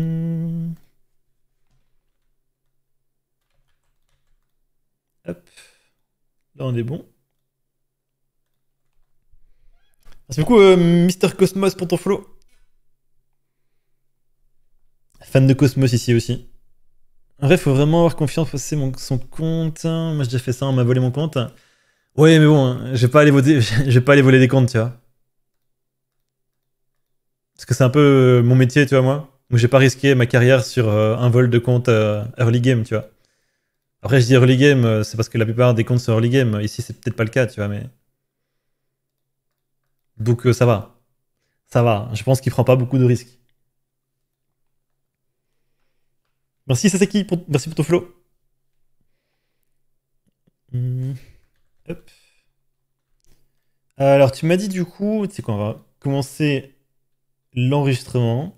Hmm. Hop. Là, on est bon. Merci beaucoup, euh, Mister Cosmos, pour ton flow Fan de Cosmos ici aussi. En vrai, faut vraiment avoir confiance, que mon, son compte. Moi, j'ai déjà fait ça, on m'a volé mon compte. Ouais, mais bon, hein, je vais pas aller voler, je pas aller voler des comptes, tu vois. Parce que c'est un peu euh, mon métier, tu vois, moi. Donc j'ai pas risqué ma carrière sur euh, un vol de compte euh, early game, tu vois. Après, je dis early game, euh, c'est parce que la plupart des comptes sont early game. Ici, c'est peut-être pas le cas, tu vois, mais. Donc ça va. Ça va. Je pense qu'il prend pas beaucoup de risques. Merci Sasaki, pour... merci pour ton flow. Hmm. Alors, tu m'as dit du coup, tu sais quoi, on va commencer l'enregistrement.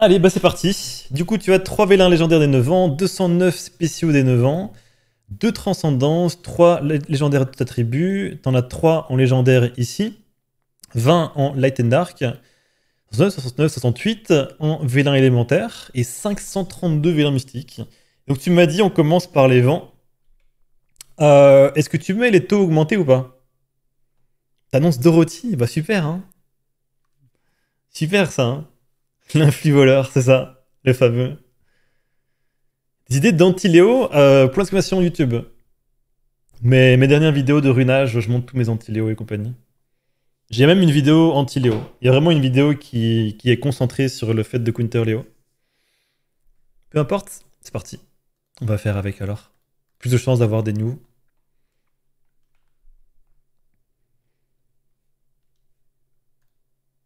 Allez, bah c'est parti. Du coup, tu as 3 vélins légendaires des 9 ans, 209 spéciaux des 9 ans, 2 transcendances, 3 légendaires de ta tribu, t'en as 3 en légendaire ici, 20 en light and dark, 69, 69, 68 en vélin élémentaire et 532 vélins mystiques. Donc tu m'as dit, on commence par les vents. Euh, est-ce que tu mets les taux augmentés ou pas T'annonces Dorothy Bah super, hein Super ça, hein L'influx voleur, c'est ça, le fameux. Des idées d'antiléo euh, pour l'inscription YouTube. Mais mes dernières vidéos de runage, je monte tous mes anti-Léo et compagnie. J'ai même une vidéo anti-Léo. Il y a vraiment une vidéo qui, est concentrée sur le fait de counter Léo. Peu importe, c'est parti. On va faire avec alors. Plus de chances d'avoir des news.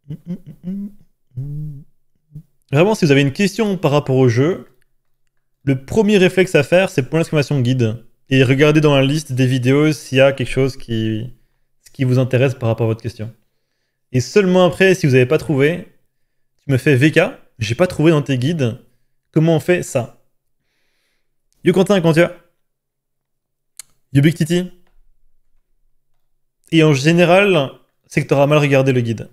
Hum, hum, hum, Vraiment, si vous avez une question par rapport au jeu, le premier réflexe à faire, c'est pour l'information guide. Et regardez dans la liste des vidéos s'il y a quelque chose qui, qui vous intéresse par rapport à votre question. Et seulement après, si vous n'avez pas trouvé, tu me fais VK, j'ai pas trouvé dans tes guides, comment on fait ça Yo Quentin, Quentin, Yo Big Titi Et en général, c'est que tu auras mal regardé le guide.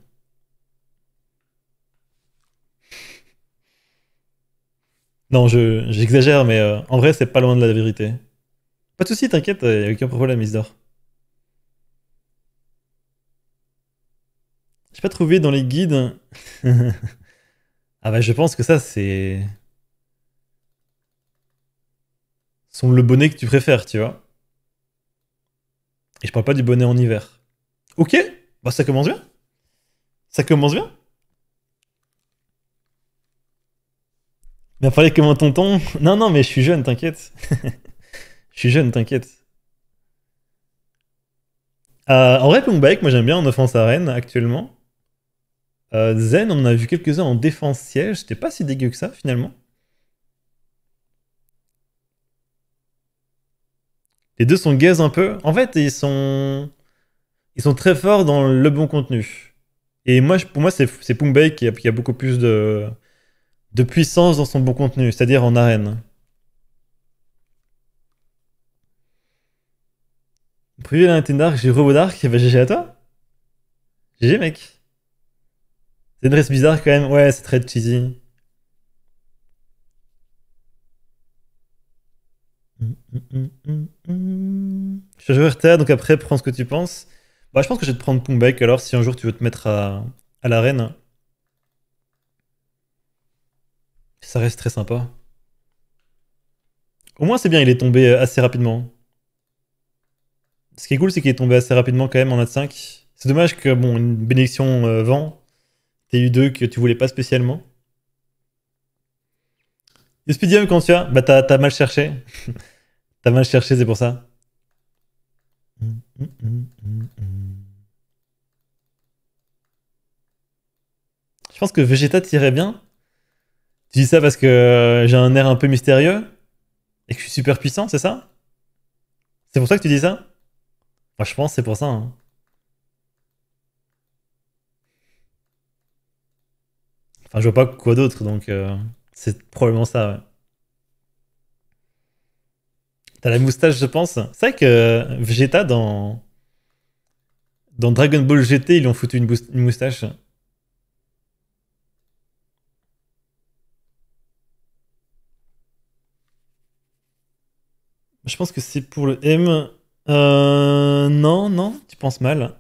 Non, j'exagère, mais euh, en vrai, c'est pas loin de la vérité. Pas de soucis, t'inquiète, euh, y a aucun problème, Dor. J'ai pas trouvé dans les guides. ah bah, je pense que ça, c'est. Sont le bonnet que tu préfères, tu vois. Et je parle pas du bonnet en hiver. Ok, bah ça commence bien. Ça commence bien. Mais parlé que mon tonton. Non, non, mais je suis jeune, t'inquiète. je suis jeune, t'inquiète. Euh, en vrai, Pongbaek, moi j'aime bien en offense arène actuellement. Euh, Zen, on en a vu quelques-uns en défense siège. C'était pas si dégueu que ça finalement. Les deux sont gays un peu. En fait, ils sont, ils sont très forts dans le bon contenu. Et moi, pour moi, c'est Pumbai qui a beaucoup plus de, de puissance dans son bon contenu, c'est-à-dire en arène. Privé la Dark, j'ai Robo Dark, bah GG à toi. GG mec. C'est une reste bizarre quand même, ouais, c'est très cheesy. Je suis je vais donc après, prends ce que tu penses. Bah, je pense que je vais te prendre Pumbeck alors si un jour tu veux te mettre à, à l'arène. Ça reste très sympa. Au moins, c'est bien, il est tombé euh, assez rapidement. Ce qui est cool, c'est qu'il est tombé assez rapidement quand même en a 5. C'est dommage que, bon, une bénédiction euh, vent, t'as eu deux que tu voulais pas spécialement. Speedium, quand bah, tu as t'as mal cherché. t'as mal cherché, c'est pour ça. Je pense que Vegeta tirait bien. Tu dis ça parce que j'ai un air un peu mystérieux et que je suis super puissant, c'est ça C'est pour ça que tu dis ça je pense c'est pour ça. Hein. Enfin, je vois pas quoi d'autre, donc euh, c'est probablement ça, ouais. T'as la moustache, je pense. C'est vrai que Vegeta, dans... dans Dragon Ball GT, ils lui ont foutu une moustache. Je pense que c'est pour le M. Euh, non, non, tu penses mal.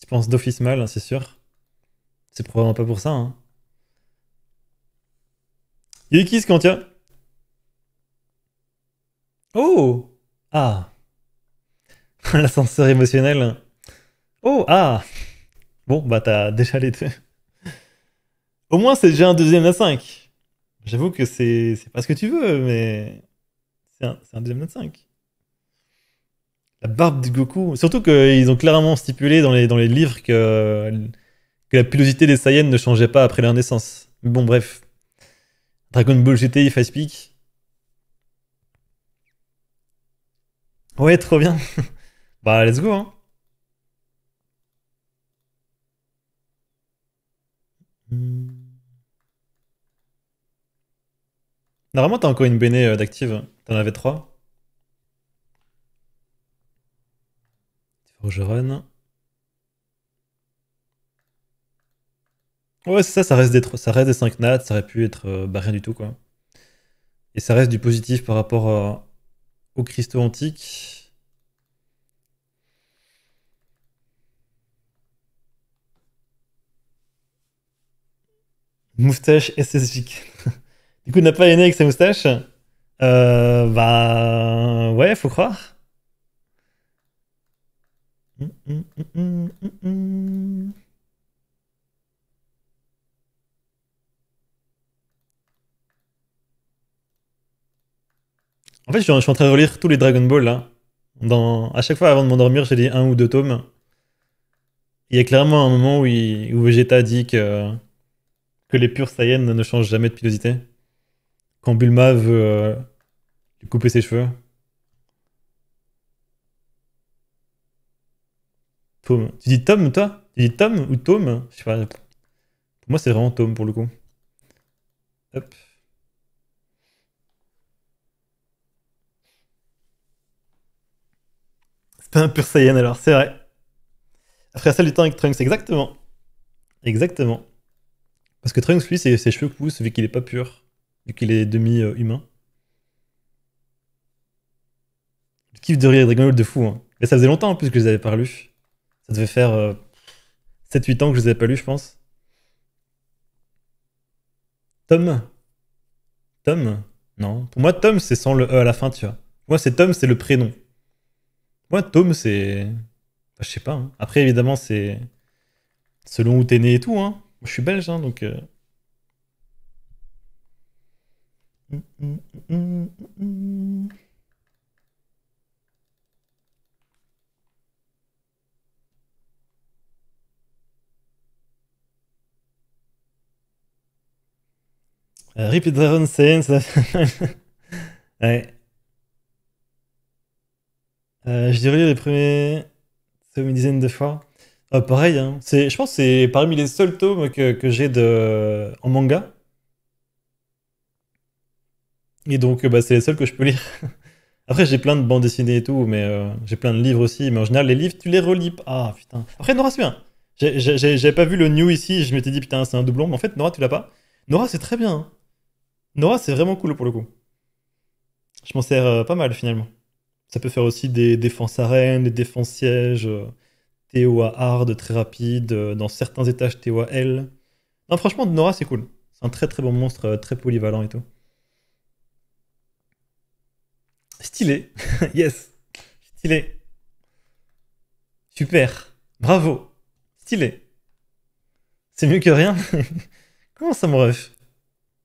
Tu penses d'office mal, c'est sûr. C'est probablement pas pour ça. Hein. qu'on tient Oh Ah L'ascenseur émotionnel. Oh Ah Bon, bah t'as déjà les deux. Au moins c'est déjà un deuxième à 5. J'avoue que c'est pas ce que tu veux, mais... C'est un, La barbe de Goku. Surtout qu'ils ont clairement stipulé dans les, dans les livres que, que la pilosité des Saiyans ne changeait pas après leur naissance. bon, bref. Dragon Ball GT, Fast speak Ouais, trop bien. bah, let's go, hein. Hmm. Normalement, t'as encore une béné e, euh, d'active. T'en avais trois. Ouais, c'est ça, ça reste, des, ça reste des 5 nats, ça aurait pu être euh, bah, rien du tout, quoi. Et ça reste du positif par rapport aux cristaux antiques. Moustache SSJ. Du coup, n'a pas aîné avec sa moustache euh, Bah. Ouais, faut croire. Hum, hum, hum, en fait, je suis, en, train de relire tous les Dragon Ball là. Dans, à chaque fois avant de m'endormir, j'ai lu un ou deux tomes. Il y a clairement un moment où, Vegeta dit que, que les purs Saiyans ne changent jamais de pilosité quand Bulma veut euh, couper ses cheveux. Tom. Tu dis Tom, toi Tu dis Tom ou Tom Je sais pas. Pour moi, c'est vraiment Tom pour le coup. Hop. C'est pas un pur Saiyan alors, c'est vrai. Après ça, du temps avec Trunks, exactement. Exactement. Parce que Trunks, lui, ses, ses cheveux poussent vu qu'il est pas pur vu qu'il est demi-humain. Je kiffe de rire Dragon Ball de fou. Hein. Mais ça faisait longtemps en plus que je les avais pas lus. Ça devait faire 7-8 euh, ans que je les avais pas lus, je pense. Tom Tom Non. Pour moi, Tom, c'est sans le E à la fin, tu vois. moi, c'est Tom, c'est le prénom. moi, Tom, c'est. Bah, je sais pas. Hein. Après, évidemment, c'est. Selon où t'es né et tout, hein. je suis belge, hein, donc. Euh, Euh, Rip ouais. Euh, je dirais les premiers c'est une dizaine de fois. Euh, pareil, hein. je pense que c'est parmi les seuls tomes que, que j'ai de... en manga. Et donc, euh, bah, c'est les seuls que je peux lire. Après, j'ai plein de bandes dessinées et tout, mais euh, j'ai plein de livres aussi. Mais en général, les livres, tu les relis. Ah putain. Après, Nora, c'est bien. J'avais pas vu le new ici, je m'étais dit putain, c'est un doublon. Mais en fait, Nora, tu l'as pas. Nora, c'est très bien. Hein. Nora, c'est vraiment cool pour le coup. Je m'en sers euh, pas mal finalement. Ça peut faire aussi des défenses arènes, des défenses sièges, Théo TOA hard, très rapide, dans certains étages TOA L. Non, franchement, Nora, c'est cool. C'est un très très bon monstre, très polyvalent et tout. Stylé. yes. Stylé. Super. Bravo. Stylé. C'est mieux que rien. Comment ça, me ref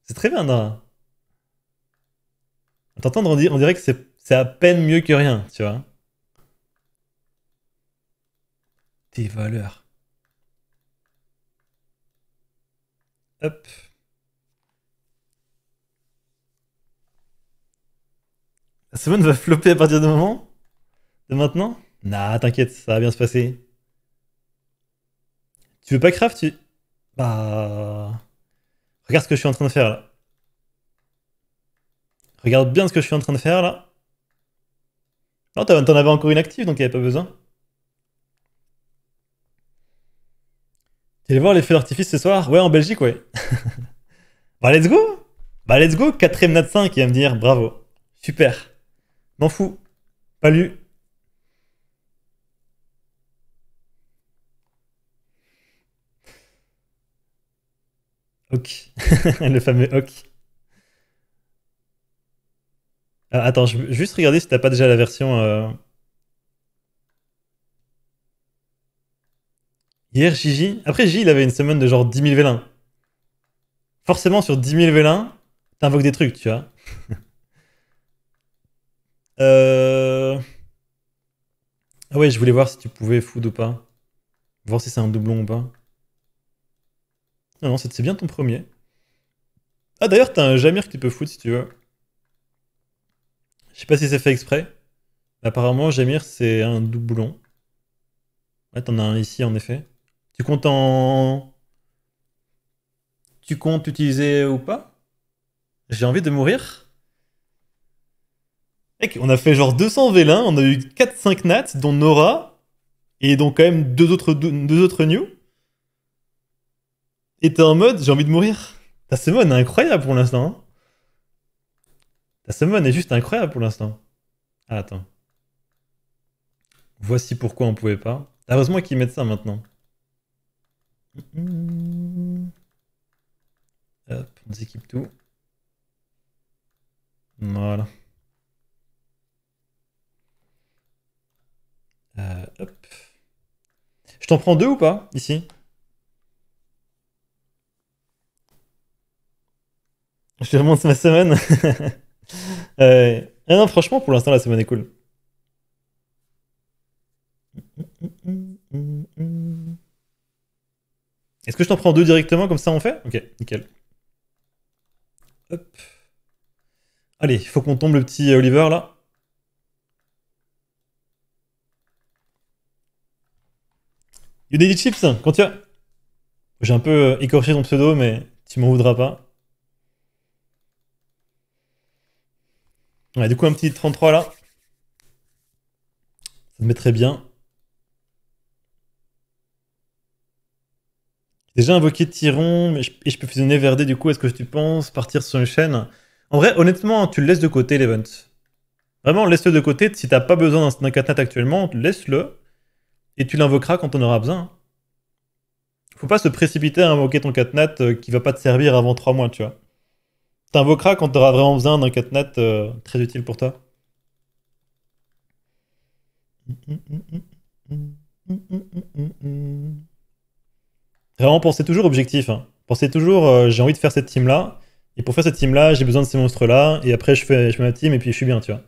C'est très bien, Dara. on, on dirait que c'est à peine mieux que rien, tu vois. Des valeurs. Hop. La va flopper à partir de moment De maintenant Nah, t'inquiète, ça va bien se passer. Tu veux pas craft tu... Bah... Regarde ce que je suis en train de faire là. Regarde bien ce que je suis en train de faire là. Non, t'en avais encore une active, donc il avait pas besoin. Tu allais voir les feux d'artifice ce soir Ouais, en Belgique, ouais. bah let's go Bah let's go 4ème nat 5, il va me dire bravo. Super M'en fous. Pas lu. Ok, le fameux ok. Ah, attends, je veux juste regarder si t'as pas déjà la version. Euh. Hier, Gigi. Après, Gigi, il avait une semaine de genre 10 000 vélins. Forcément, sur 10 000 vélins, t'invoques des trucs, tu vois. Euh... Ah ouais, je voulais voir si tu pouvais food ou pas. Voir si c'est un doublon ou pas. Ah non, c'est bien ton premier. Ah d'ailleurs, t'as un Jamir que tu peux si tu veux. Je sais pas si c'est fait exprès. Apparemment, Jamir, c'est un doublon. Ouais, t'en as un ici, en effet. Tu comptes en... Tu comptes utiliser ou pas J'ai envie de mourir Mec, on a fait genre 200 vélins, on a eu 4-5 nats, dont Nora, et donc quand même deux autres, deux autres new. Et t'es en mode, j'ai envie de mourir. Ta summon est incroyable pour l'instant. Hein. Ta summon est juste incroyable pour l'instant. Ah, attends. Voici pourquoi on pouvait pas. Ah, heureusement qu'ils mettent ça maintenant. Hop, on déséquipe tout. Voilà. Euh, je t'en prends deux ou pas, ici Je te remonte ma semaine. Euh, ah non, franchement, pour l'instant, la semaine est cool. Est-ce que je t'en prends deux directement, comme ça on fait Ok, nickel. Allez, il faut qu'on tombe le petit euh, Oliver, là. You did Chips, hein. quand tu J'ai un peu euh, écorché ton pseudo, mais tu m'en voudras pas. Ouais, du coup, un petit 33 là. Ça me mettrait bien. Déjà invoqué Tyron, mais je, et je peux fusionner Verdé. du coup, est-ce que tu penses partir sur une chaîne En vrai, honnêtement, tu le laisses de côté l'event. Vraiment, laisse-le de côté. Si t'as pas besoin d'un catnet actuellement, laisse-le et tu l'invoqueras quand on aura besoin. Hein. Faut pas se précipiter à invoquer ton catnat euh, qui va pas te servir avant 3 mois, tu vois. T'invoqueras quand t'auras vraiment besoin d'un catnat euh, très utile pour toi. Vraiment, pensez toujours objectif. Hein. Pensez toujours, euh, j'ai envie de faire cette team-là, et pour faire cette team-là, j'ai besoin de ces monstres-là, et après je fais, je fais ma team, et puis je suis bien, tu vois.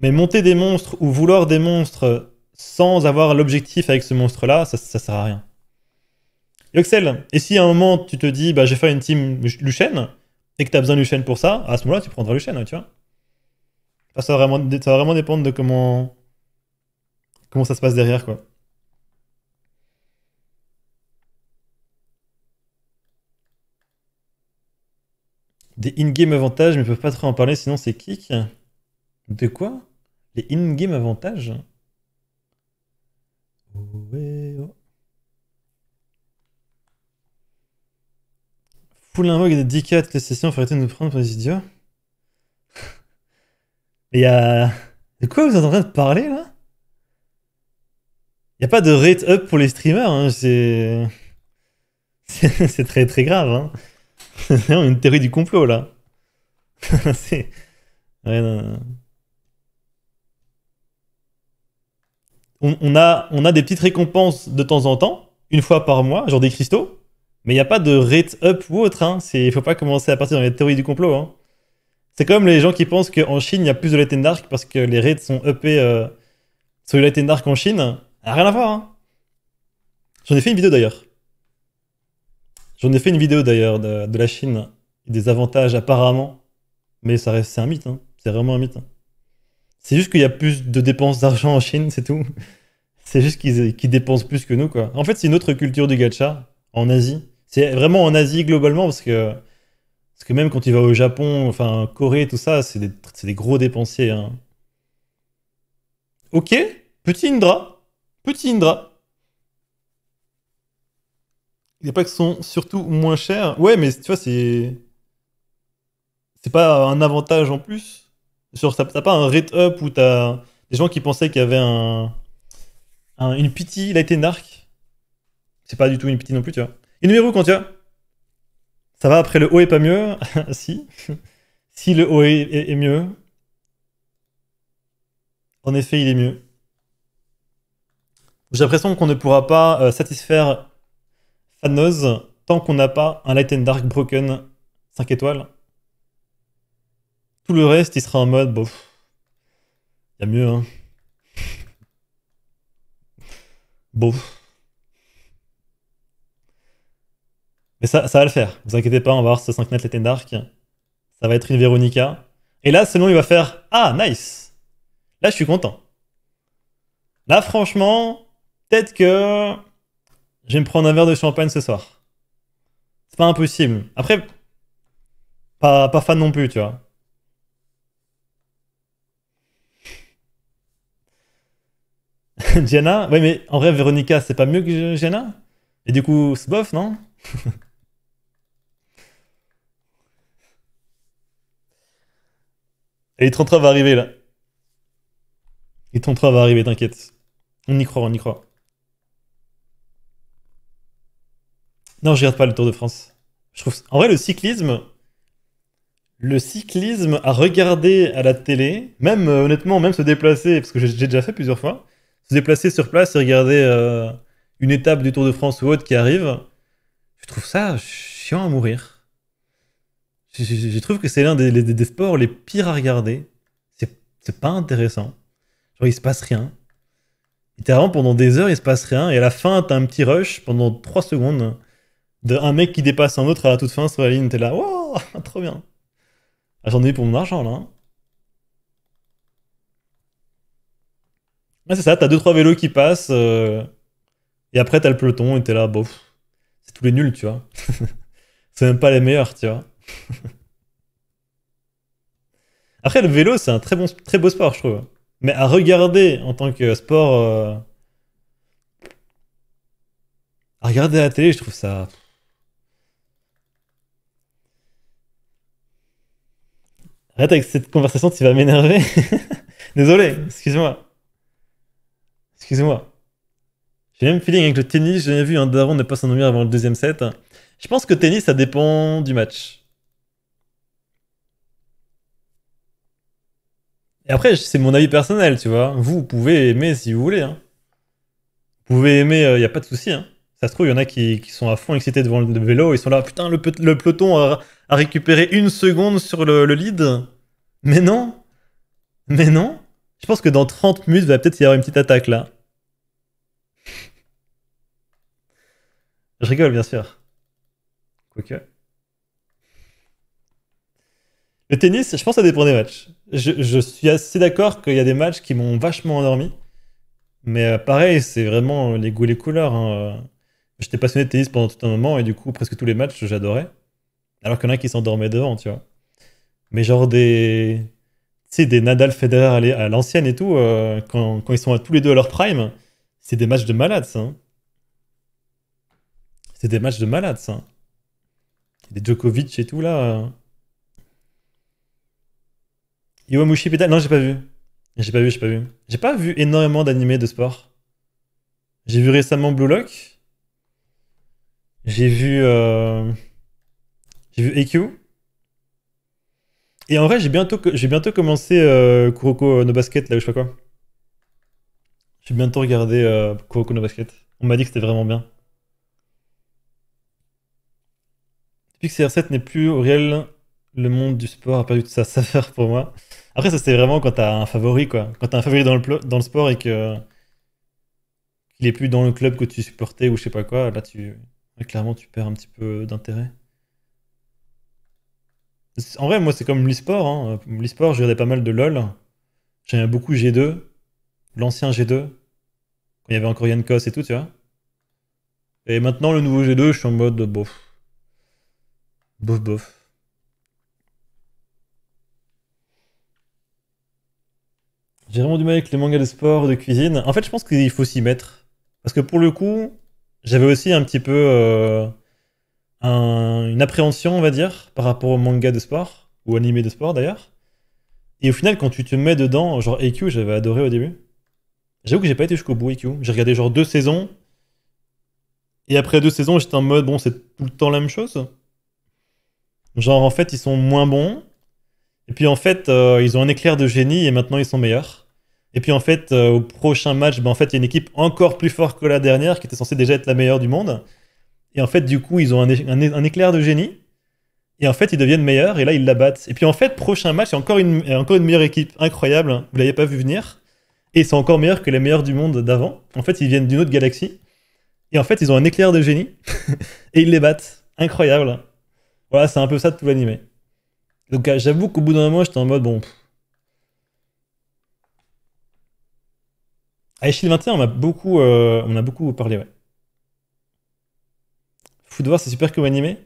Mais monter des monstres ou vouloir des monstres sans avoir l'objectif avec ce monstre-là, ça, sert à rien. Yoxel, et si à un moment tu te dis, bah, j'ai fait une team Lucien et que tu as besoin de Luchen pour ça, à ce moment-là, tu prendras Luchen, hein, tu vois. Ça va, vraiment, ça vraiment dépendre de comment, comment ça se passe derrière, quoi. Des in-game avantages, mais ils peuvent pas trop en parler, sinon c'est kick. De quoi Les in-game avantages Full invoque des 10 4 les sessions, faut arrêter de nous prendre pour des idiots. Il y a. De quoi vous êtes en train de parler là Il n'y a pas de rate up pour les streamers, hein. c'est. C'est très très grave. Hein. C'est une théorie du complot là. c'est. Ouais, on, a, on a des petites récompenses de temps en temps, une fois par mois, genre des cristaux, mais il n'y a pas de rate up ou autre. Hein. Il ne faut pas commencer à partir dans les théories du complot. Hein. C'est comme les gens qui pensent qu'en Chine, il y a plus de Light and Dark parce que les raids sont uppés euh, sur le Light and Dark en Chine. Ah, rien à voir. Hein. J'en ai fait une vidéo d'ailleurs. J'en ai fait une vidéo d'ailleurs de, la Chine des avantages apparemment. Mais ça reste, c'est un mythe. C'est vraiment un mythe. C'est juste qu'il y a plus de dépenses d'argent en Chine, c'est tout. C'est juste qu'ils dépensent plus que nous, quoi. En fait, c'est une autre culture du gacha en Asie. C'est vraiment en Asie globalement, parce que, parce que même quand tu vas au Japon, enfin, Corée, tout ça, c'est des, gros dépensiers. Hein. Ok, petit Indra. Petit Indra. Il n'y a que que sont surtout moins chers. Ouais, mais tu vois, c'est. C'est pas un avantage en plus. Genre, t'as pas un rate up où t'as des gens qui pensaient qu'il y avait un, une pity, il a été C'est pas du tout une pity non plus, tu vois. Et numéro quand tu vois Ça va après le haut est pas mieux Si. si le haut est, mieux. En effet, il est mieux. J'ai l'impression qu'on ne pourra pas euh, satisfaire Fanos tant qu'on n'a pas un Light and Dark Broken 5 étoiles. Tout le reste, il sera en mode, bof, il y a mieux, hein. Bof. Mais ça, ça va le faire, vous inquiétez pas, on va voir ce 5 net Dark. Ça va être une Véronica. Et là, selon il va faire, ah, nice. Là, je suis content. Là, franchement, peut-être que je vais me prendre un verre de champagne ce soir. C'est pas impossible. Après, pas, pas fan non plus, tu vois. Jenna Oui, mais en vrai, Véronica, c'est pas mieux que Jenna Et du coup, c'est bof, non Et E33 va arriver là. Et train va arriver, t'inquiète. On y croit, on y croit. Non, je regarde pas le Tour de France. Je trouve... En vrai, le cyclisme, le cyclisme à regarder à la télé, même euh, honnêtement, même se déplacer, parce que j'ai déjà fait plusieurs fois, se déplacer sur place et regarder euh, une étape du Tour de France ou autre qui arrive, je trouve ça chiant à mourir. Je, trouve que c'est l'un des, sports les pires à regarder. C'est pas intéressant. Genre, il se passe rien. Littéralement, pendant des heures, il se passe rien. Et à la fin, t'as un petit rush pendant 3 secondes d'un mec qui dépasse un autre à la toute fin sur la ligne. T'es là, wow, trop bien. Ah, j'en ai pour mon argent, là. Hein. Ouais, c'est ça, t'as 2-3 vélos qui passent, euh, et après t'as le peloton, et t'es là, bof, c'est tous les nuls, tu vois. c'est même pas les meilleurs, tu vois. après, le vélo, c'est un très, bon, très beau sport, je trouve. Mais à regarder en tant que sport. Euh, à regarder à la télé, je trouve ça. Arrête avec cette conversation, tu vas m'énerver. Désolé, excuse-moi. Excusez-moi. J'ai le même feeling avec le tennis. J'ai vu un daron ne pas s'ennuyer avant le deuxième set. Je pense que tennis, ça dépend du match. Et après, c'est mon avis personnel, tu vois. Vous, pouvez aimer si vous voulez. Hein. Vous pouvez aimer, il euh, n'y a pas de souci. Hein. Ça se trouve, il y en a qui, sont à fond excités devant le vélo. Ils sont là, putain, le, peloton a, récupéré une seconde sur le, le, lead. Mais non. Mais non. Je pense que dans 30 minutes, il va peut-être y avoir une petite attaque là. Je rigole, bien sûr. Quoique. Le tennis, je pense à des dépend des matchs. Je, suis assez d'accord qu'il y a des matchs qui m'ont vachement endormi. Mais euh, pareil, c'est vraiment les goûts et les couleurs. Hein. J'étais passionné de tennis pendant tout un moment et du coup, presque tous les matchs, j'adorais. Alors qu'il y en a qui s'endormaient devant, tu vois. Mais genre des. Tu sais, des Nadal Federer à l'ancienne et tout, euh, quand, ils sont tous les deux à leur prime, c'est des matchs de malades, ça. Hein. C'est des matchs de malades, ça. Des Djokovic et tout, là. Iwamushi Pedal. Non, j'ai pas vu. J'ai pas vu, j'ai pas vu. J'ai pas vu énormément d'animés de sport. J'ai vu récemment Blue Lock. J'ai vu. Euh, j'ai vu EQ. Et en vrai, j'ai bientôt, j'ai bientôt commencé euh, Kuroko no Basket, là, où je sais pas quoi. J'ai bientôt regardé euh, Kuroko no Basket. On m'a dit que c'était vraiment bien. cr 7 n'est plus au réel, le monde du sport a perdu de sa saveur pour moi. Après, ça c'est vraiment quand t'as un favori, quoi. Quand t'as un favori dans le, dans le sport et que qu'il est plus dans le club que tu supportais ou je sais pas quoi, là tu clairement tu perds un petit peu d'intérêt. En vrai, moi c'est comme l'e-sport. Hein. L'e-sport, je regardais pas mal de LoL. J'aimais beaucoup G2, l'ancien G2, quand il y avait encore Koss et tout, tu vois. Et maintenant, le nouveau G2, je suis en mode bof. Bof, bof. J'ai vraiment du mal avec les mangas de sport, de cuisine. En fait, je pense qu'il faut s'y mettre. Parce que pour le coup, j'avais aussi un petit peu euh, une appréhension, on va dire, par rapport aux mangas de sport, ou animés de sport d'ailleurs. Et au final, quand tu te mets dedans, genre EQ, j'avais adoré au début. J'avoue que j'ai pas été jusqu'au bout EQ. J'ai regardé genre deux saisons. Et après deux saisons, j'étais en mode, bon, c'est tout le temps la même chose. Genre, en fait, ils sont moins bons. Et puis, en fait, euh, ils ont un éclair de génie et maintenant, ils sont meilleurs. Et puis, en fait, euh, au prochain match, ben, en fait, il y a une équipe encore plus forte que la dernière qui était censée déjà être la meilleure du monde. Et en fait, du coup, ils ont un, éclair de génie. Et en fait, ils deviennent meilleurs et là, ils la battent. Et puis, en fait, prochain match, il y a encore une, encore une meilleure équipe incroyable. Vous l'avez pas vu venir. Et ils sont encore meilleurs que les meilleurs du monde d'avant. En fait, ils viennent d'une autre galaxie. Et en fait, ils ont un éclair de génie. et ils les battent. Incroyable. Voilà, c'est un peu ça de tout l'animé. Donc euh, j'avoue qu'au bout d'un mois, j'étais en mode bon. À 21, on a beaucoup, euh, on a beaucoup parlé, ouais. Foodwar, c'est super que animé.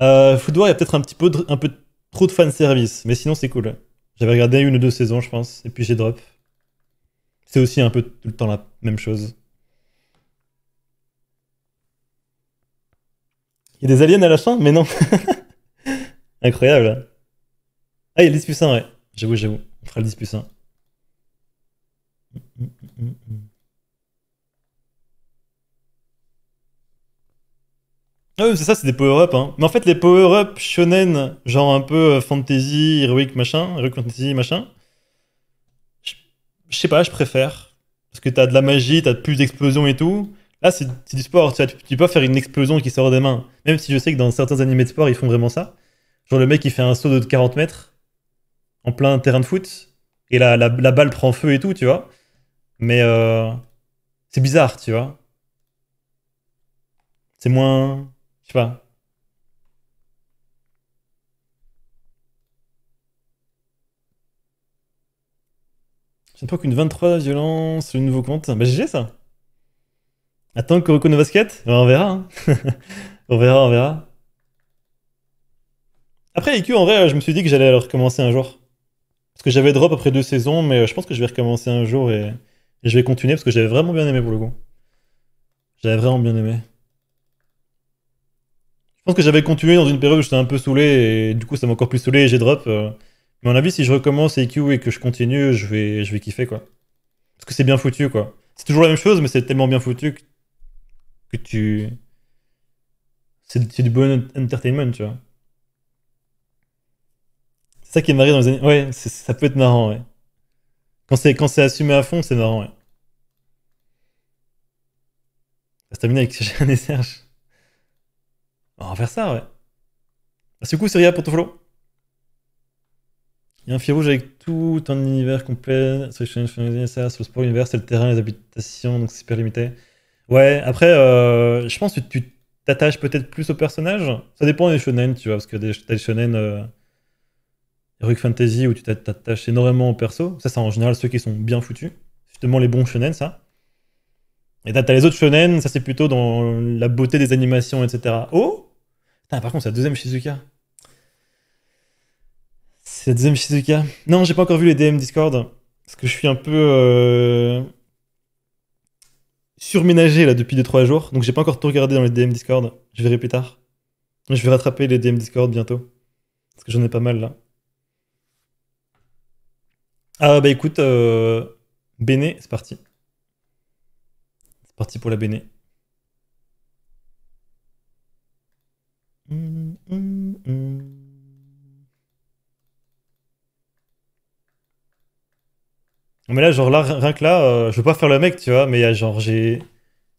Euh, Foodwar, il y a peut-être un petit peu, un peu trop de fanservice, mais sinon, c'est cool. J'avais regardé une ou deux saisons, je pense, et puis j'ai drop. C'est aussi un peu tout le temps la même chose. Il y a des aliens à la fin, mais non. Incroyable. Ah, il y a le 10 plus 1, ouais. J'avoue, j'avoue. On fera le 10 plus 1. Ah oui, c'est ça, c'est des power-up. Hein. Mais en fait, les power-up shonen, genre un peu euh, fantasy, heroic, machin, heroic fantasy, machin, je sais pas, je préfère. Parce que t'as de la magie, t'as plus d'explosions et tout. Là, ah, c'est du sport. Tu, vois, tu, peux faire une explosion qui sort des mains. Même si je sais que dans certains animés de sport, ils font vraiment ça. Genre le mec, il fait un saut de 40 mètres en plein terrain de foot. Et la, la, balle prend feu et tout, tu vois. Mais euh, c'est bizarre, tu vois. C'est moins. Je sais pas. Je ne pas qu'une 23 violence, le nouveau compte. Bah, j'ai ça! Attends que Kuroko no Basket ben, On verra. Hein. on verra, on verra. Après, IQ, en vrai, je me suis dit que j'allais recommencer un jour. Parce que j'avais drop après deux saisons, mais euh, je pense que je vais recommencer un jour et, je vais continuer parce que j'avais vraiment bien aimé pour le coup. J'avais vraiment bien aimé. Je pense que j'avais continué dans une période où j'étais un peu saoulé et du coup ça m'a encore plus saoulé et j'ai drop. Euh. Mais à mon avis, si je recommence IQ et que je continue, je vais, je vais kiffer quoi. Parce que c'est bien foutu quoi. C'est toujours la même chose, mais c'est tellement bien foutu que tu. C'est du bon entertainment, tu vois. C'est ça qui est marrant dans les années. Ouais, ça peut être marrant, ouais. Quand c'est, quand c'est assumé à fond, c'est marrant, ouais. Ça se termine avec Jeanne et Serge. On va faire ça, ouais. Merci bah, beaucoup, Syria, pour ton flow. Il y a un fil rouge avec tout un univers complet. Sur le sport univers, c'est le terrain, les habitations, donc c'est super limité. Ouais, après, euh, je pense que tu t'attaches peut-être plus au personnage. Ça dépend des shonen, tu vois, parce que t'as des shonen euh, Fantasy où tu t'attaches énormément au perso. Ça, c'est en général ceux qui sont bien foutus. Justement, les bons shonen, ça. Et t'as les autres shonen, ça c'est plutôt dans la beauté des animations, etc. Oh Putain, par contre, c'est la deuxième Shizuka. C'est la deuxième Shizuka. Non, j'ai pas encore vu les DM Discord. Parce que je suis un peu. Euh, surménagé là depuis 2-3 jours, donc j'ai pas encore tout regardé dans les DM Discord. Je verrai plus tard. Je vais rattraper les DM Discord bientôt. Parce que j'en ai pas mal là. Ah bah écoute, euh, Béné, c'est parti. C'est parti pour la Béné. Mais là, genre, là, rien que là, euh, je veux pas faire le mec, tu vois, mais il y a genre, j'ai,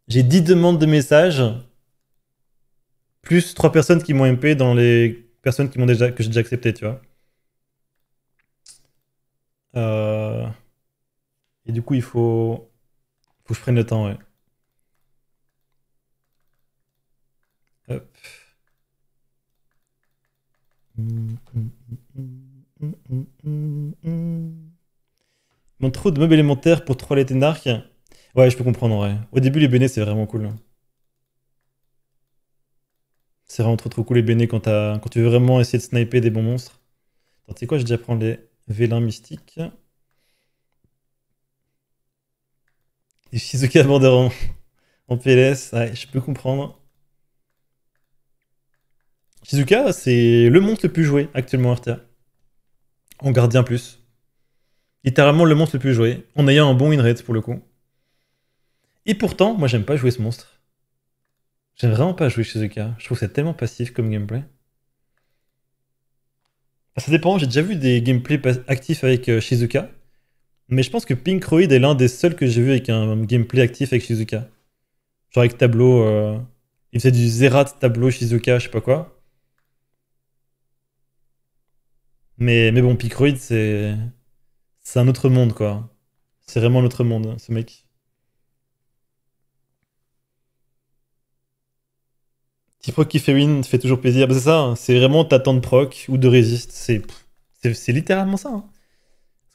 j'ai 10 demandes de messages, plus 3 personnes qui m'ont MP dans les personnes qui m'ont déjà, que j'ai déjà accepté, tu vois. Euh, et du coup, il faut, faut que je prenne le temps, ouais. Hop. Hum, hum, hum, mon trou de meubles élémentaires pour troller d'arc. Ouais, je peux comprendre Au début, les bénés, c'est vraiment cool. C'est vraiment trop trop cool les bénés quand, tu veux vraiment essayer de sniper des bons monstres. Attends, tu sais quoi, je vais déjà prendre les vélins mystiques. Et Shizuka en PLS, ouais, je peux comprendre. Shizuka, c'est le monstre le plus joué actuellement RTA. En gardien plus. Littéralement le monstre le plus joué, en ayant un bon win rate pour le coup. Et pourtant, moi j'aime pas jouer ce monstre. J'aime vraiment pas jouer Shizuka. Je trouve c'est tellement passif comme gameplay. Ça dépend, j'ai déjà vu des gameplays actifs avec euh, Shizuka. Mais je pense que Pinkroid est l'un des seuls que j'ai vu avec un gameplay actif avec Shizuka. Genre avec tableau. Euh, il faisait du Zerat tableau Shizuka, je sais pas quoi. Mais, mais bon, Pinkroid, c'est c'est un autre monde, quoi. C'est vraiment un autre monde, ce mec. Petit proc qui fait win fait toujours plaisir. Bah, c'est ça, hein. c'est vraiment ta de proc ou de résiste. C'est, littéralement ça. Hein.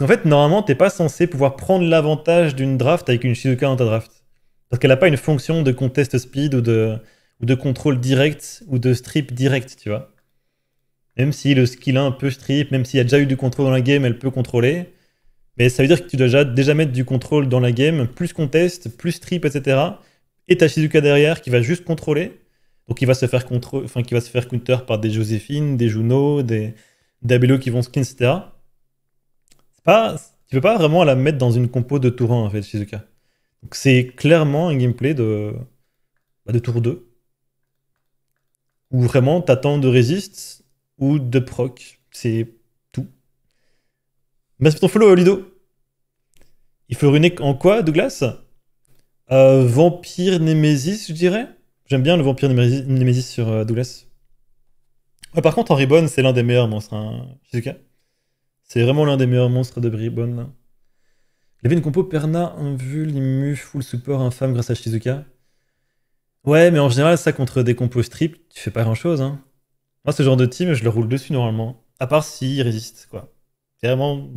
En fait, normalement, t'es pas censé pouvoir prendre l'avantage d'une draft avec une Shizuka dans ta draft. Parce qu'elle n'a pas une fonction de contest speed ou de, ou de contrôle direct ou de strip direct, tu vois. Même si le skill 1 peut strip, même s'il y a déjà eu du contrôle dans la game, elle peut contrôler. Mais ça veut dire que tu dois déjà, déjà mettre du contrôle dans la game, plus contest, plus trip etc. Et t'as Shizuka derrière qui va juste contrôler. Donc il va se faire contre, enfin qui va se faire counter par des Joséphine, des Juno, des Dabello qui vont skin, etc. pas, tu peux pas vraiment la mettre dans une compo de tour 1 en fait Shizuka. Donc c'est clairement un gameplay de, bah, de tour 2 où vraiment t'attends de résiste ou de proc. C'est Merci bah, c'est ton follow, Ludo. Il faut ruiner en quoi, Douglas euh, Vampire Nemesis, je dirais. J'aime bien le Vampire Nemesis sur euh, Douglas. Ouais, par contre, en Ribbon, c'est l'un des meilleurs monstres, hein, Shizuka. C'est vraiment l'un des meilleurs monstres de Ribbon. Il y avait une compo Perna, Invul, Immu, Full Support, Infâme grâce à Shizuka. Ouais, mais en général, ça contre des compos strip, tu fais pas grand chose. Hein. Moi, ce genre de team, je le roule dessus normalement. À part s'il résiste, quoi. C'est vraiment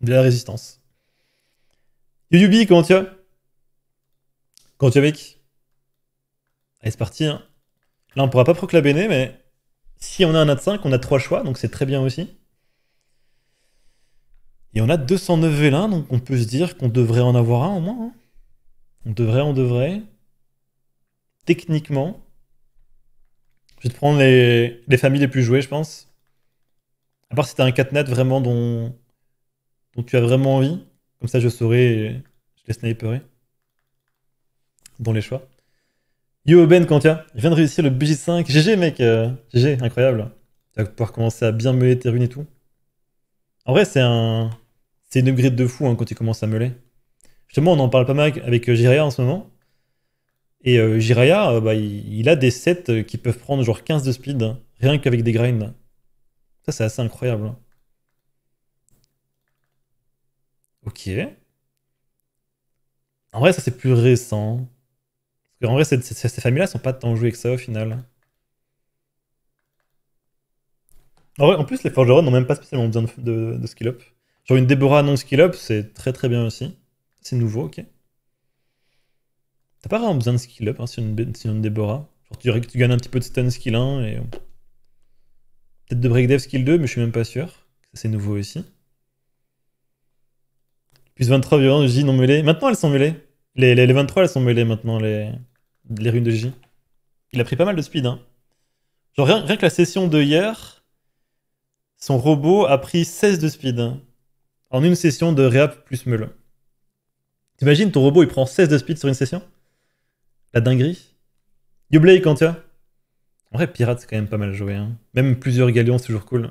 de la résistance. Yubi, comment tu vas Comment tu as mec Allez, c'est parti. Hein. Là, on pourra pas proclamer, mais si on a un de 5 on a trois choix, donc c'est très bien aussi. Et on a 209 v1, donc on peut se dire qu'on devrait en avoir un au moins. Hein. On devrait, on devrait. Techniquement. Je vais te prendre les, les familles les plus jouées, je pense. À part si t'as un 4 net vraiment dont donc tu as vraiment envie. Comme ça, je saurai, je les sniperai dans les choix. Yo Ben Kantia, il vient de réussir le bg 5 GG mec, GG, euh, incroyable. Tu vas pouvoir commencer à bien meuler tes runes et tout. En vrai, c'est un, c'est une upgrade de fou hein, quand tu commences à meuler. Justement, on en parle pas mal avec euh, Jiraya en ce moment. Et euh, Jiraya, bah, il, a des sets qui peuvent prendre genre 15 de speed, hein, rien qu'avec des grinds. Ça, c'est assez incroyable. Hein. Ok. En vrai, ça c'est plus récent. Parce en vrai, ces, familles-là sont pas tant jouées que ça au final. En, vrai, en plus, les forgerons n'ont même pas spécialement besoin de, de skill up. Genre une Deborah non skill up, c'est très très bien aussi. C'est nouveau, ok. T'as pas vraiment besoin de skill up hein, sur, une, sur une Deborah. Genre tu, gagnes un petit peu de stun skill 1 et. Euh, peut-être de breakdev skill 2, mais je suis même pas sûr. C'est nouveau aussi. Plus 23 violents de J non mêlés. Maintenant, elles sont mêlées. Les, 23, elles sont mêlées maintenant, les, les runes de J. Il a pris pas mal de speed. Hein. Genre, rien, que la session de hier, son robot a pris 16 de speed. Hein, en une session de réap plus meule. T'imagines, ton robot, il prend 16 de speed sur une session La dinguerie. Youblay, quand tu as En vrai, pirate, c'est quand même pas mal joué. Hein. Même plusieurs galions, c'est toujours cool.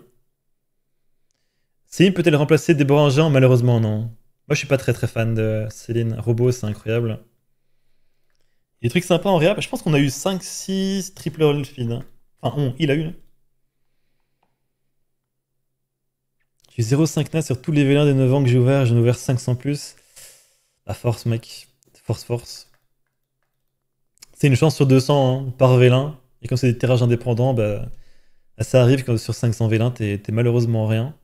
Si, peut-elle remplacer des géants Malheureusement, non. Moi, je suis pas très très fan de Céline. Robot, c'est incroyable. Des trucs sympas en réa. Je pense qu'on a eu 5-6 triple Rolfine. Hein. Enfin, il a eu. Hein. J'ai 0,5 NAS sur tous les vélins des 9 ans que j'ai ouvert. J'en ai ouvert 500 plus. La force, mec. Force, force. C'est une chance sur 200 hein, par vélin. Et quand c'est des tirages indépendants, bah, bah, ça arrive quand sur 500 vélins, t'es malheureusement rien.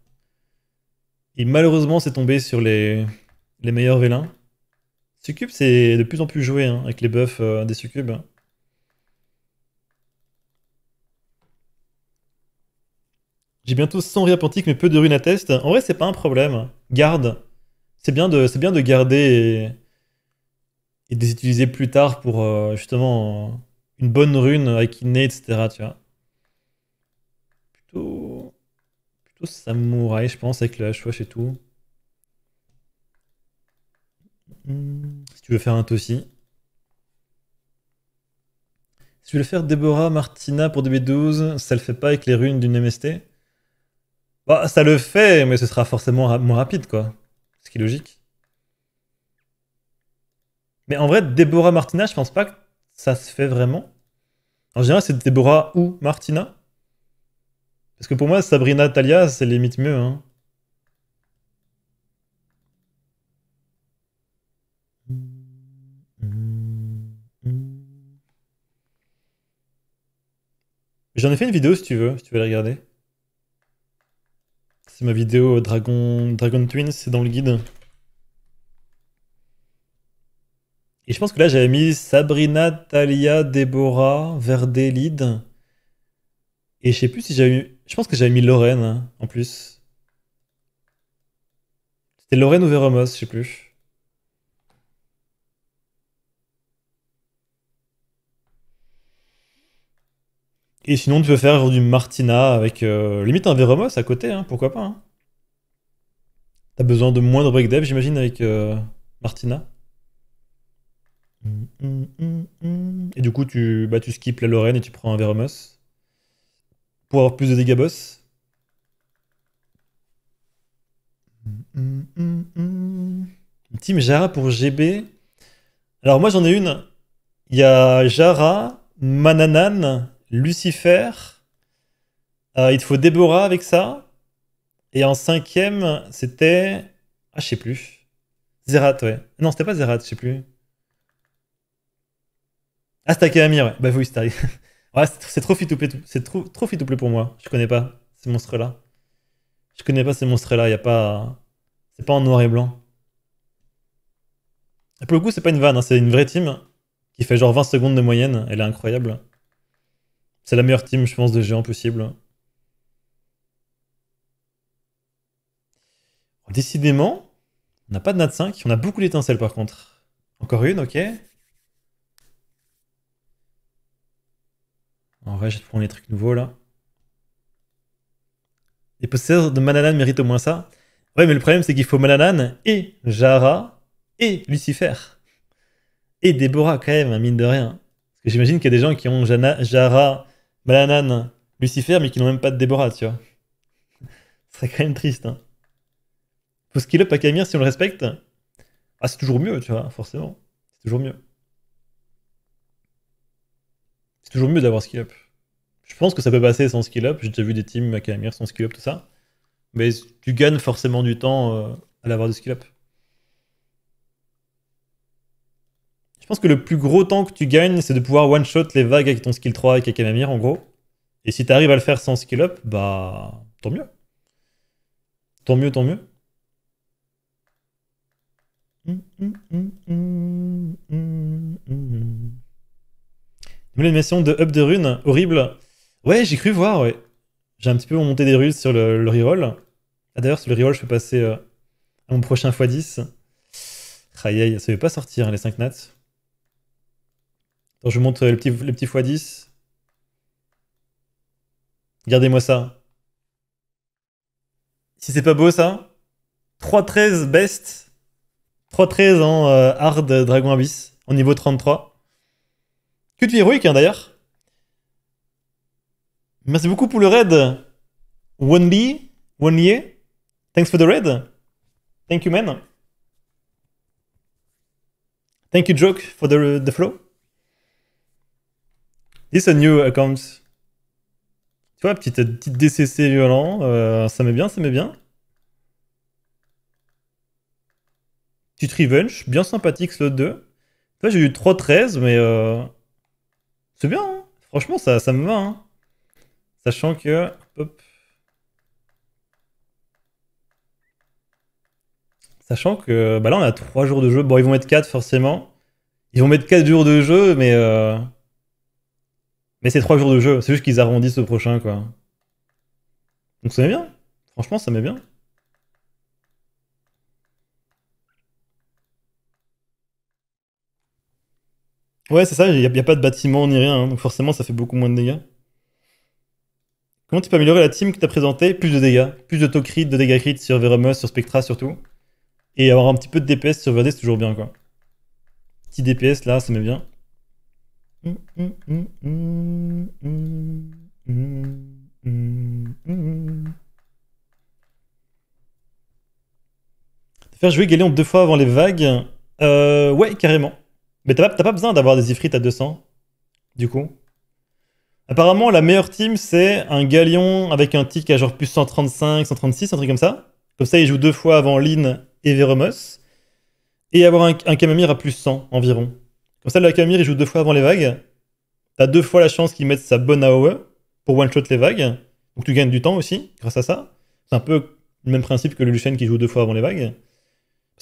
Et malheureusement, c'est tombé sur les, les meilleurs vélins. Succube, c'est de plus en plus joué hein, avec les buffs euh, des succubes. Hein. J'ai bientôt 100 riapentiques mais peu de runes à test. En vrai, c'est pas un problème. Garde. C'est bien, de, bien de garder et, de les utiliser plus tard pour euh, justement une bonne rune avec etc. Tu vois. Plutôt samouraï, je pense, avec le wash et tout. Hmm, si tu veux faire un tossi. Si tu veux faire Déborah Martina pour DB12, ça le fait pas avec les runes d'une MST Bah, ça le fait, mais ce sera forcément moins rapide, quoi. Ce qui est logique. Mais en vrai, Déborah Martina, je pense pas que ça se fait vraiment. En général, c'est Déborah ou Martina. Parce que pour moi, Sabrina Talia, c'est limite mieux. Hein. J'en ai fait une vidéo si tu veux, si tu veux la regarder. C'est ma vidéo euh, Dragon, Dragon Twins, c'est dans le guide. Et je pense que là j'avais mis Sabrina, Talia, Deborah, Lid. Et je sais plus si j'avais je pense que j'avais mis Lorraine hein, en plus. C'était Lorraine ou Véromos, je sais plus. Et sinon, tu peux faire du Martina avec euh, limite un Véromos à côté, hein, pourquoi pas. Hein. T'as besoin de moins de dev, j'imagine, avec euh, Martina. Et du coup, tu, bah, skips la Lorraine et tu prends un Véromos pour avoir plus de dégâts boss. Team Jara pour GB. Alors moi j'en ai une. Il y a Jara, Mananan, Lucifer. Euh, il te faut Débora avec ça. Et en cinquième, c'était... Ah, je sais plus. Zerat, ouais. Non, c'était pas Zerat, je sais plus. Ah, c'était Amir, ouais. Bah oui, c'était... Ouais, ah, c'est trop fitouplé C'est trop, trop pour moi. Je connais pas ces monstres-là. Je connais pas ces monstres-là. Y a pas. C'est pas en noir et blanc. Et pour le coup, c'est pas une vanne. Hein, c'est une vraie team qui fait genre 20 secondes de moyenne. Elle est incroyable. C'est la meilleure team, je pense, de géants possible. Décidément, on n'a pas de Nat 5. On a beaucoup d'étincelles par contre. Encore une, ok. En vrai, je vais prendre les trucs nouveaux là. Les possesseurs de Malanan méritent au moins ça. Ouais, mais le problème, c'est qu'il faut Mananan et Jara et Lucifer. Et Déborah, quand même, mine de rien. Parce que j'imagine qu'il y a des gens qui ont Jara, Mananan, Lucifer, mais qui n'ont même pas de Déborah, tu vois. Ce serait quand même triste. Hein. ce skill up à Camille si on le respecte. Ah, c'est toujours mieux, tu vois, forcément. C'est toujours mieux toujours mieux d'avoir skill up. Je pense que ça peut passer sans skill up. J'ai déjà vu des teams Amir sans skill up, tout ça. Mais tu gagnes forcément du temps euh, à l'avoir de skill up. Je pense que le plus gros temps que tu gagnes, c'est de pouvoir one-shot les vagues avec ton skill 3 et avec Amir en gros. Et si tu arrives à le faire sans skill up, bah tant mieux. Tant mieux, tant mieux. Hum, hum, hum, émission de Up de Rune, horrible. Ouais, j'ai cru voir, ouais. J'ai un petit peu monté des runes sur le, reroll. Ah, d'ailleurs, sur le reroll, je peux passer euh, à mon prochain x10. Aïe, ça ne pas sortir, hein, les 5 nats. Attends, je monte le petit, x10. Regardez-moi ça. Si c'est pas beau, ça 3-13 best. 3-13 en euh, hard euh, Dragon Abyss, en niveau 33. Que de héroïque, hein, d'ailleurs. Merci beaucoup pour le raid. One Lee. Thanks for the raid. Thank you, man. Thank you, Joke, for the, the flow. This a new account. Tu vois, petite, DCC violent. Euh, ça met bien, ça met bien. Petite revenge, bien sympathique, slot 2. vois, j'ai eu 3-13, mais... Euh... C'est bien, hein. franchement, ça, me va. Hein. Sachant que... Sachant que bah là, on a 3 jours de jeu. Bon, ils vont mettre 4 forcément. Ils vont mettre 4 jours de jeu, mais... Euh, mais c'est 3 jours de jeu. C'est juste qu'ils arrondissent le prochain, quoi. Donc ça bien. Franchement, ça met bien. Ouais, c'est ça, il n'y a, pas de bâtiment ni rien, hein, donc forcément ça fait beaucoup moins de dégâts. Comment tu peux améliorer la team que t'as présentée Plus de dégâts, plus de taux crit, de dégâts crit sur Veremus, sur Spectra surtout. Et avoir un petit peu de DPS sur VD, c'est toujours bien quoi. Petit DPS là, ça met bien. Faire jouer Galéon deux fois avant les vagues euh, Ouais, carrément. Mais t'as pas, besoin d'avoir des ifrits à 200, du coup. Apparemment, la meilleure team, c'est un Galion avec un tick à genre plus 135, 136, un truc comme ça. Comme ça, il joue deux fois avant Lynn et Veromos. Et avoir un, un à plus 100 environ. Comme ça, le Camamir, il joue deux fois avant les vagues. T'as deux fois la chance qu'il mette sa bonne AOE pour one-shot les vagues. Donc tu gagnes du temps aussi, grâce à ça. C'est un peu le même principe que le Lucien qui joue deux fois avant les vagues.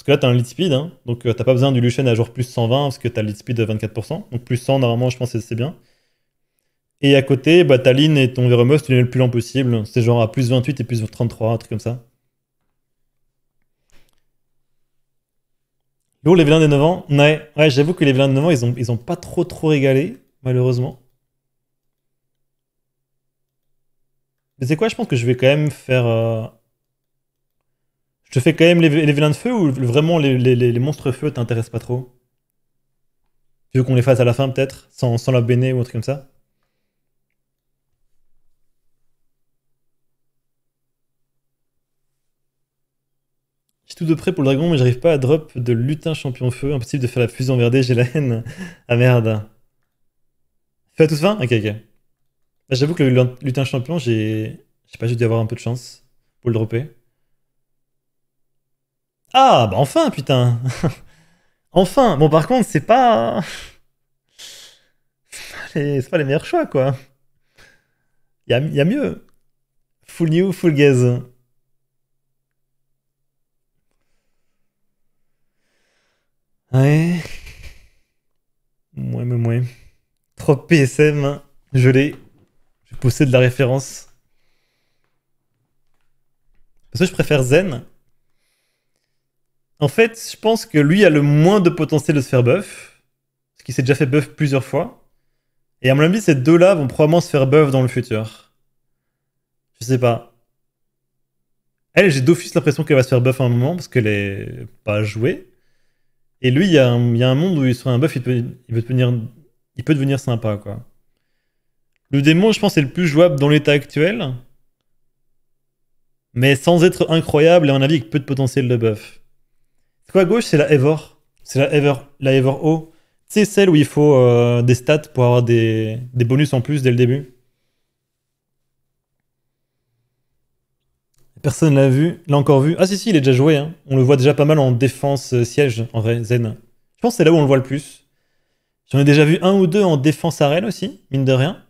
Parce que là, tu as un lead speed, hein. donc euh, t'as pas besoin du Lucien à jour plus 120 parce que tu as le lead speed de 24%. Donc plus 100, normalement, je pense que c'est bien. Et à côté, bah, ta ligne et ton VRMOS, tu les le plus lent possible. C'est genre à plus 28 et plus 33, un truc comme ça. Lourd les vilains des 9 ans Ouais, j'avoue que les vilains des 9 ans, ils ont, ils ont pas trop trop régalé, malheureusement. Mais c'est quoi Je pense que je vais quand même faire. Euh, je fais quand même les, les vilains de feu ou vraiment les, monstres feu t'intéressent pas trop Tu veux qu'on les fasse à la fin peut-être sans, la béné ou un truc comme ça J'ai tout de près pour le dragon mais j'arrive pas à drop de lutin champion feu. Impossible de faire la fusion verdée, j'ai la haine. ah merde. Fais à tous fin Ok, ok. Bah, j'avoue que le lutin champion, j'ai... Je pas, j'ai dû avoir un peu de chance pour le dropper. Ah, bah enfin, putain Enfin Bon, par contre, c'est pas... C'est pas, les meilleurs choix, quoi. Il y a, mieux. Full new, full gaze. Ouais. Mouais, mais mouais. Trop PSM, je l'ai. Je possède la référence. Parce que je préfère Zen, en fait, je pense que lui a le moins de potentiel de se faire buff, parce qu'il s'est déjà fait buff plusieurs fois. Et à mon avis, ces deux-là vont probablement se faire buff dans le futur. Je sais pas. Elle, j'ai d'office l'impression qu'elle va se faire buff à un moment, parce qu'elle est pas jouée. Et lui, il y, a un, monde où il serait un buff, il peut, devenir, il peut devenir sympa, quoi. Le démon, je pense, est le plus jouable dans l'état actuel. Mais sans être incroyable et à mon avis avec peu de potentiel de buff. C'est quoi à gauche C'est la Ever. C'est la Ever, la O. C'est celle où il faut euh, des stats pour avoir des, bonus en plus dès le début. Personne l'a vu, l'a encore vu. Ah si si, il est déjà joué. Hein. On le voit déjà pas mal en défense euh, siège, en vrai, zen. Je pense que c'est là où on le voit le plus. J'en ai déjà vu un ou deux en défense arène aussi, mine de rien.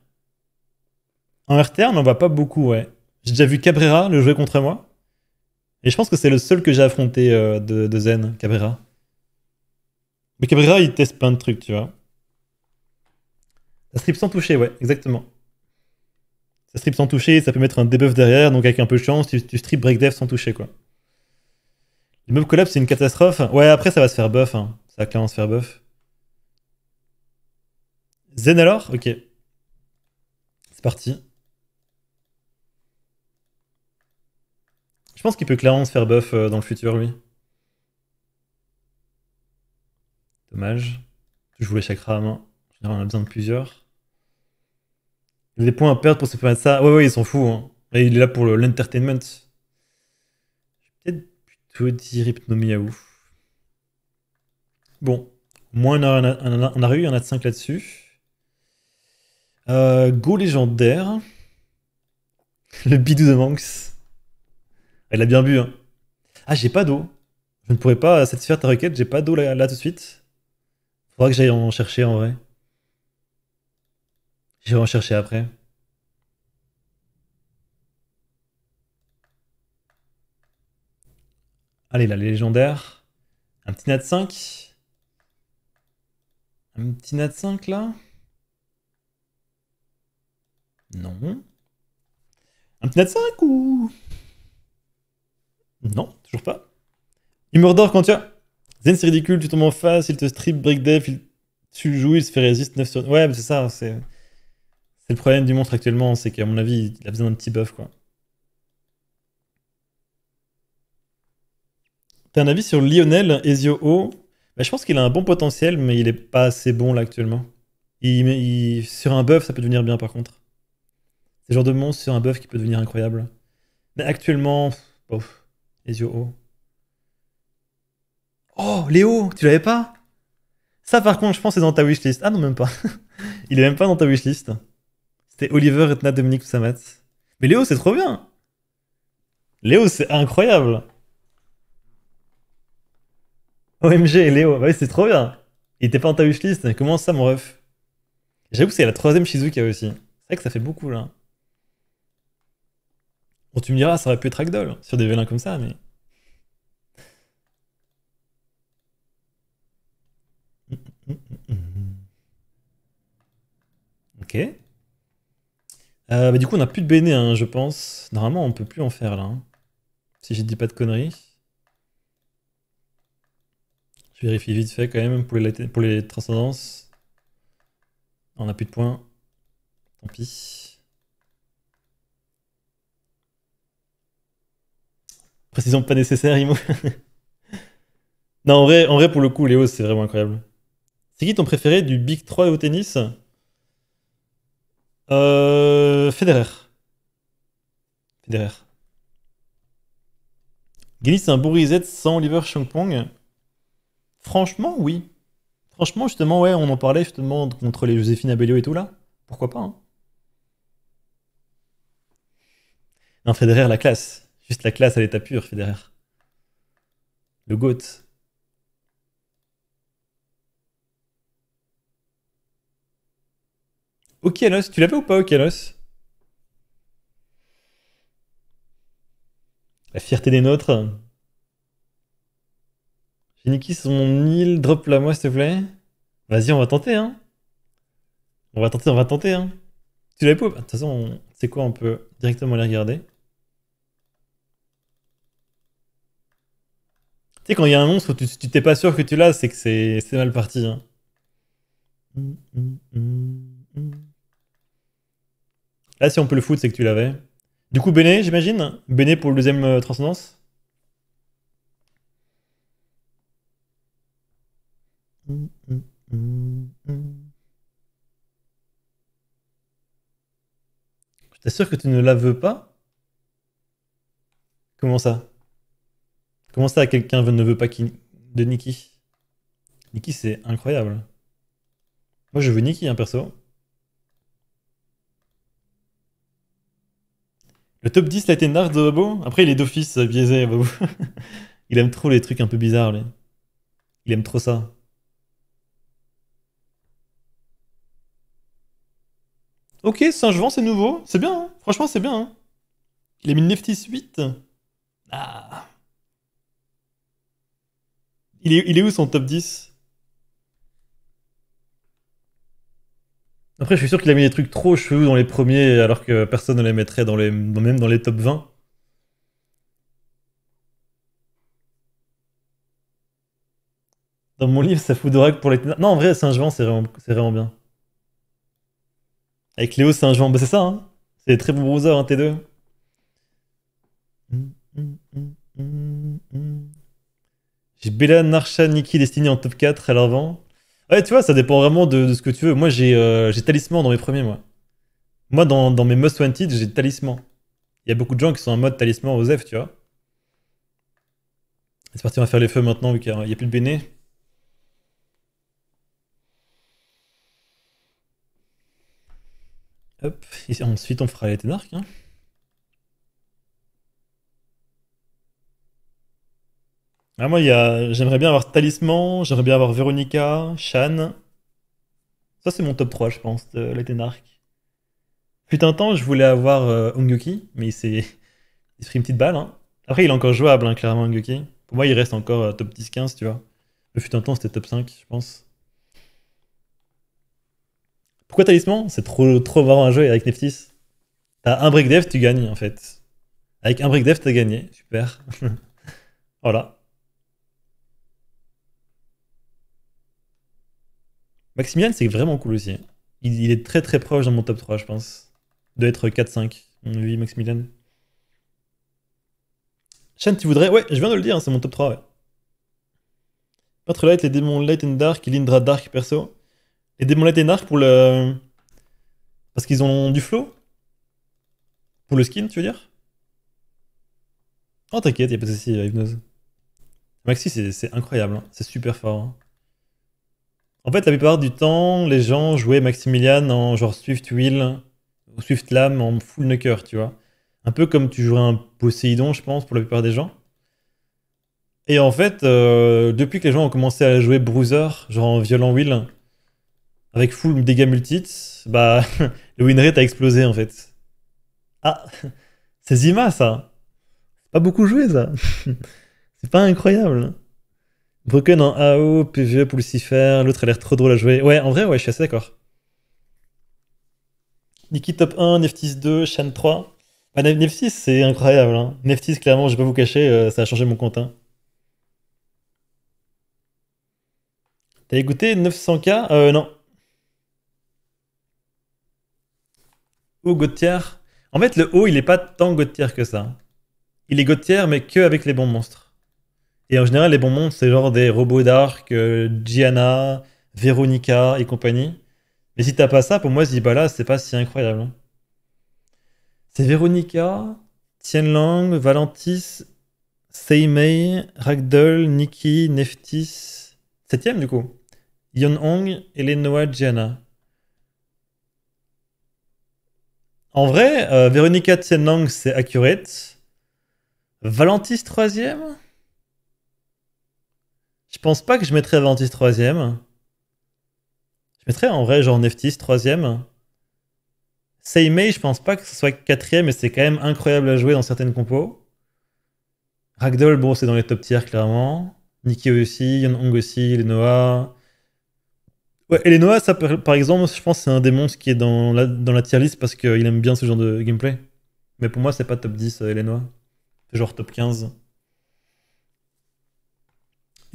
En RTA, on n'en voit pas beaucoup, ouais. J'ai déjà vu Cabrera le jouer contre moi. Et je pense que c'est le seul que j'ai affronté euh, de, Zen, Cabrera. Mais Cabrera, il teste plein de trucs, tu vois. Ça strip sans toucher, ouais, exactement. Ça strip sans toucher, ça peut mettre un debuff derrière, donc avec un peu de chance, tu, strip break dev sans toucher, quoi. Le mobs collapse, c'est une catastrophe. Ouais, après, ça va se faire buff, hein. Ça va clairement se faire buff. Zen alors Ok. C'est parti. Je pense qu'il peut clairement se faire buff euh, dans le futur, lui. Dommage. Je voulais chakra à main. on a besoin de plusieurs. Il a des points à perdre pour se faire ça. Ouais, ouais, il s'en fout. Hein. Et il est là pour l'entertainment. Je vais peut-être plutôt dire Bon. Au moins, on a, on a, on a, eu, en a de 5 là-dessus. Euh, go légendaire. Le bidou de Manx. Elle a bien bu. Hein. Ah, j'ai pas d'eau. Je ne pourrais pas satisfaire ta requête, j'ai pas d'eau là, tout de suite. Faudra que j'aille en chercher en vrai. J'irai en chercher après. Allez, là, les légendaires. Un petit nat 5. Un petit nat 5 là. Non. Un petit nat 5 ou. Non, toujours pas. Il me d'or quand tu as. Zen, c'est ridicule, tu tombes en face, il te strip, break death, il... tu joues, il se fait résister 9 sur. Ouais, c'est ça, c'est. C'est le problème du monstre actuellement, c'est qu'à mon avis, il a besoin d'un petit buff, quoi. T'as un avis sur Lionel Ezio O bah, Je pense qu'il a un bon potentiel, mais il est pas assez bon là actuellement. Il, sur un buff, ça peut devenir bien par contre. C'est le genre de monstre sur un buff qui peut devenir incroyable. Mais actuellement, Oh, Léo, tu l'avais pas Ça, par contre, je pense que c'est dans ta wishlist. Ah non, même pas. Il est même pas dans ta wishlist. C'était Oliver, Etna, Dominique, Samat. Mais Léo, c'est trop bien Léo, c'est incroyable OMG, Léo, bah c'est trop bien Il était pas dans ta wishlist, comment ça, mon ref J'avoue que c'est la troisième a aussi. C'est vrai que ça fait beaucoup, là. Bon, tu me diras, ça aurait pu être Ragdoll hein, sur des vélins comme ça, mais. Ok. Euh, du coup, on n'a plus de béné, hein, je pense. Normalement, on peut plus en faire là. Hein. Si je dis pas de conneries. Je vérifie vite fait quand même pour les, pour les transcendances. On n'a plus de points. Tant pis. Précision pas nécessaire, Imo. non, en vrai, en vrai, pour le coup, Léo, c'est vraiment incroyable. C'est qui ton préféré du Big 3 au tennis euh, Federer. Federer. Guinness, c'est un reset sans Oliver Chongpong Franchement, oui. Franchement, justement, ouais, on en parlait justement contre les Joséphine Abelio et tout là. Pourquoi pas hein. Federer, la classe. Juste la classe à l'état pur, Federer. Le GOAT. Okanos, tu l'avais ou pas Okanos La fierté des nôtres. J'ai niqué son île, drop-la moi s'il te plaît. Vas-y, on va tenter, hein. On va tenter, on va tenter, hein. Tu l'avais pas De toute façon, on... c'est quoi, on peut directement les regarder. sais, quand il y a un monstre, tu t'es pas sûr que tu l'as, c'est que c'est mal parti. Hein. Là, si on peut le foutre, c'est que tu l'avais. Du coup, Béné, j'imagine Béné pour le deuxième euh, transcendance Je t'assure que tu ne la veux pas Comment ça Comment ça, quelqu'un ne veut pas de Nikki Nikki, c'est incroyable. Moi, je veux Nikki, un hein, perso. Le top 10, a été Nard de Babo. Après, il est d'office biaisé, il aime trop les trucs un peu bizarres, lui. Il aime trop ça. Ok, saint c'est nouveau. C'est bien, hein. franchement, c'est bien. Hein. il a mis une Neftis 8. Ah. Il est, où son top 10 Après, je suis sûr qu'il a mis des trucs trop cheveux dans les premiers, alors que personne ne les mettrait dans les, même dans les top 20. Dans mon livre, ça fout de pour les. Non, en vrai, Saint-Jean, c'est vraiment, bien. Avec Léo Saint-Jean, bah c'est ça, hein. C'est très beau browsers, T2. J'ai Bella, Narsha, Nikki, Destiny en top 4, à l'avant. Ouais, tu vois, ça dépend vraiment de, ce que tu veux. Moi, j'ai euh, Talisman dans mes premiers, mois. Moi, dans, dans mes Most Wanted, j'ai Talisman. Il y a beaucoup de gens qui sont en mode Talisman aux F. tu vois. C'est parti, on va faire les feux maintenant, vu qu'il n'y a, plus de béné. Hop, ensuite on fera les ténarques. Hein. Ah, moi, j'aimerais bien avoir Talisman, j'aimerais bien avoir Veronica, Shan. Ça, c'est mon top 3, je pense, de la Putain un temps, je voulais avoir euh, mais il s'est pris une petite balle. Hein. Après, il est encore jouable, hein, clairement, Ungyuki. Pour moi, il reste encore euh, top 10-15, tu vois. Le fut un temps, c'était top 5, je pense. Pourquoi Talisman C'est trop, trop marrant à jouer avec Neftis. T'as un break dev, tu gagnes, en fait. Avec un break dev, t'as gagné. Super. voilà. Maximilian, c'est vraiment cool aussi. Il, est très très proche dans mon top 3, je pense. de être 4-5, mon Maximilian. Shen, tu voudrais. Ouais, je viens de le dire, hein, c'est mon top 3, ouais. Light, les démons Light and Dark et l'Indra Dark perso. Les démons Light and Dark pour le. Parce qu'ils ont du flow Pour le skin, tu veux dire Oh, t'inquiète, y'a pas de soucis, euh, Hypnose. Maxi, c'est incroyable, hein. c'est super fort. Hein. En fait, la plupart du temps, les gens jouaient Maximilian en genre Swift Wheel ou Swift Lam en full knucker, tu vois. Un peu comme tu jouerais un Poséidon, je pense, pour la plupart des gens. Et en fait, euh, depuis que les gens ont commencé à jouer Bruiser, genre en violent wheel, avec full dégâts multits, bah, le rate a explosé en fait. Ah, c'est Zima ça! pas beaucoup joué ça. c'est pas incroyable. Broken en AO, PVE, Pulcifer, l'autre a l'air trop drôle à jouer. Ouais, en vrai, ouais, je suis assez d'accord. Niki top 1, Neftis 2, Shan 3. Bah, Neftis, c'est incroyable. Hein. Neftis, clairement, je vais pas vous cacher, euh, ça a changé mon compte. Hein. T'as écouté 900K Euh, non. Ou Gauthier. En fait, le haut, il est pas tant Gauthier que ça. Il est Gauthier, mais que avec les bons monstres. Et en général, les bons mondes, c'est genre des robots d'arc euh, Gianna, Veronica et compagnie. Mais si t'as pas ça, pour moi, là. c'est pas si incroyable. Hein. C'est Veronica, Tianlang, Valentis, Seimei, Ragdoll, Nikki, Neftis. Septième, du coup. Yon Hong, Elenoa, Gianna. En vrai, Véronica, euh, Veronica Tianlang, c'est accurate. Valentis, troisième. Je pense pas que je mettrais 3 troisième. Je mettrais en vrai genre Neftis troisième. Seimei, je pense pas que ce soit quatrième, mais c'est quand même incroyable à jouer dans certaines compos. Ragdoll, bon, c'est dans les top tiers clairement. Niki aussi, Yon aussi, Lenoa. Ouais, et ça, par exemple, je pense c'est un des monstres qui est dans la, dans la tier list parce qu'il aime bien ce genre de gameplay. Mais pour moi, c'est pas top 10, euh, Elenoa. C'est genre top 15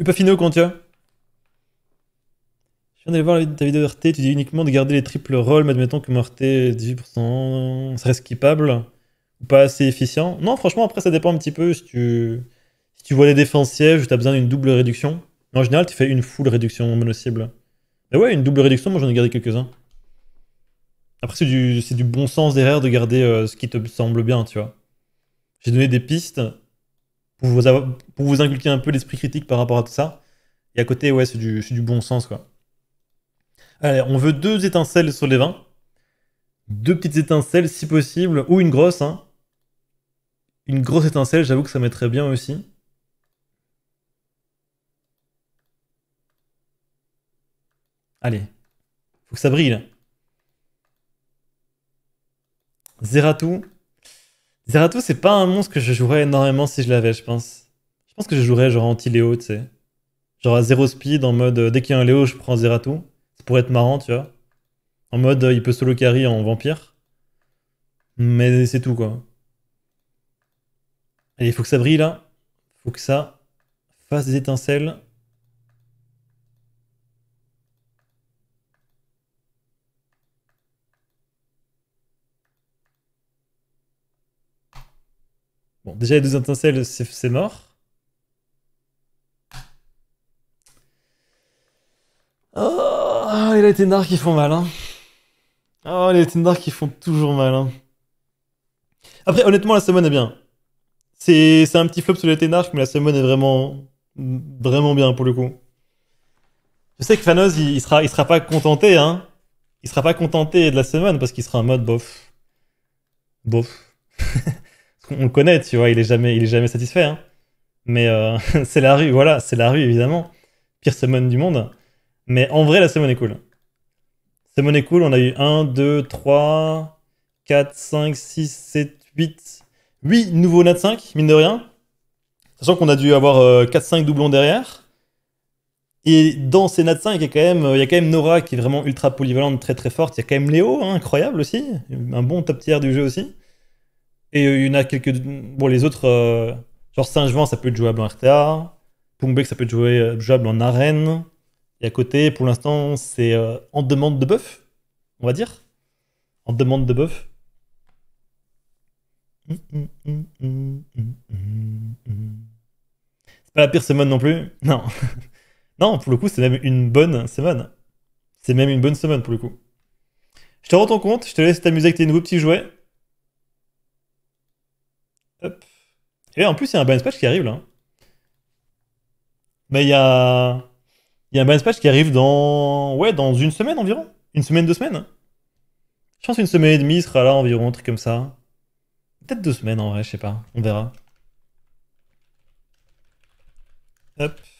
au compte, tu vois? Je viens d'aller voir ta vidéo RT, tu dis uniquement de garder les triples rolls, mais admettons que mon RT est 18%, serait skippable ou pas assez efficient. Non, franchement, après, ça dépend un petit peu. Si tu, si tu vois les défenses sièges, tu as besoin d'une double réduction. en général, tu fais une full réduction mono-cible. Mais ouais, une double réduction, moi j'en ai gardé quelques-uns. Après, c'est du, bon sens derrière de garder euh, ce qui te semble bien, tu vois. J'ai donné des pistes pour vous, inculquer un peu l'esprit critique par rapport à tout ça. Et à côté, ouais, c'est du, du, bon sens, quoi. Allez, on veut deux étincelles sur les vins. Deux petites étincelles, si possible, ou une grosse, hein. Une grosse étincelle, j'avoue que ça mettrait bien aussi. Allez, faut que ça brille. Zeratou, Zerato, c'est pas un monstre que je jouerais énormément si je l'avais, je pense. Je pense que je jouerais genre anti-Léo, tu sais. Genre à zéro speed, en mode euh, dès qu'il y a un Léo, je prends Zerato. Ça pourrait être marrant, tu vois. En mode euh, il peut solo carry en vampire. Mais c'est tout, quoi. Allez, il faut que ça brille là. faut que ça fasse des étincelles. Bon, déjà, les deux étincelles, c'est mort. Oh, les Ténars qui font mal, hein. Oh, les Ténars qui font toujours mal, hein. Après, honnêtement, la semaine est bien. C'est un petit flop sur les Ténars mais la semaine est vraiment, vraiment bien pour le coup. Je sais que Fanoz, il, sera, il sera pas contenté, hein. Il sera pas contenté de la semaine parce qu'il sera en mode bof. Bof. on le connaît, tu vois, il est jamais, il est jamais satisfait. Hein. Mais euh, c'est la rue, voilà, c'est la rue évidemment. Pire semaine du monde. Mais en vrai, la semaine est cool. Semaine est cool, on a eu 1, 2, 3, 4, 5, 6, 7, 8. 8 nouveaux Nat 5, mine de rien. Sachant qu'on a dû avoir 4-5 euh, doublons derrière. Et dans ces Nat 5, il y, a quand même, il y quand même Nora qui est vraiment ultra polyvalente, très très forte. Il y a quand même Léo, hein, incroyable aussi. Un bon top tiers du jeu aussi. Et euh, il y en a quelques. Bon, les autres, euh, genre singe jean ça peut être jouable en RTA. que ça peut être euh, jouable en arène. Et à côté, pour l'instant, c'est en demande de bœuf, on va dire. En demande de bœuf. Hum, hum, hum, c'est pas la pire semaine non plus. Non. non, pour le coup, c'est même une bonne semaine. C'est même une bonne semaine pour le coup. Je te rends ton compte, je te laisse t'amuser avec tes nouveaux petits jouets. Et en plus, il y a un balance patch qui arrive là. Mais il y a. Il y a un balance patch qui arrive dans. Ouais, dans une semaine environ. Une semaine, deux semaines. Je pense une semaine et demie sera là environ, un truc comme ça. Peut-être deux semaines en vrai, je sais pas. On verra. Hop.